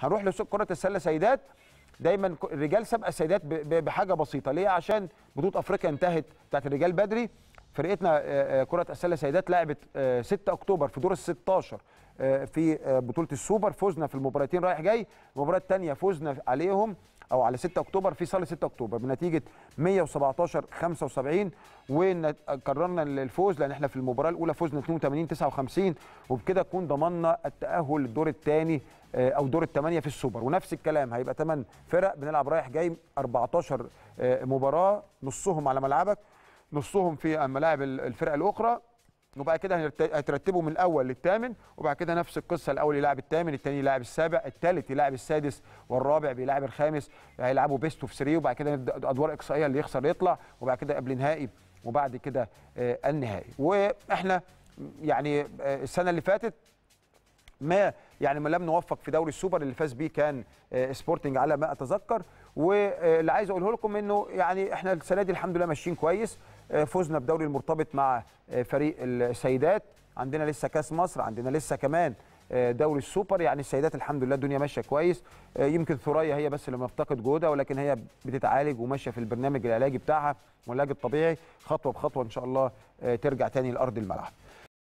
هنروح لسوق كره السله سيدات دايما الرجال سابقه السيدات بحاجه بسيطه ليه عشان بطوله افريقيا انتهت بتاعت الرجال بدري فرقتنا آه، آه، كره السله سيدات لعبت 6 آه، اكتوبر في دور ال 16 في بطوله السوبر فوزنا في المباراتين رايح جاي المباراه الثانيه فوزنا عليهم او على 6 اكتوبر في صاله 6 اكتوبر بنتيجه 117 75 وكررنا الفوز لان احنا في المباراه الاولى فوزنا 82 59 وبكده نكون ضمننا التاهل للدور الثاني آه، او دور الثمانيه في السوبر ونفس الكلام هيبقى 8 فرق بنلعب رايح جاي 14 آه، مباراه نصهم على ملعبك نصهم في ملاعب الفرق الاخرى وبعد كده هترتبه من الاول للثامن وبعد كده نفس القصه الاول يلعب الثامن الثاني يلعب السابع الثالث يلعب السادس والرابع بيلعب الخامس هيلعبوا بيست اوف 3 وبعد كده نبدا ادوار اقصائيه اللي يخسر يطلع وبعد كده قبل نهائي وبعد كده آه، النهائي واحنا يعني آه، السنه اللي فاتت ما يعني ما لم نوفق في دوري السوبر اللي فاز بيه كان آه، سبورتنج على ما اتذكر واللي عايز اقوله لكم انه يعني احنا السنه دي الحمد لله ماشيين كويس آه، فزنا بدوري المرتبط مع آه، فريق السيدات عندنا لسه كاس مصر عندنا لسه كمان دوري السوبر يعني السيدات الحمد لله الدنيا ماشيه كويس يمكن ثريا هي بس اللي مفتقد جوده ولكن هي بتتعالج وماشيه في البرنامج العلاجي بتاعها والعلاج الطبيعي خطوه بخطوه ان شاء الله ترجع تاني لارض الملعب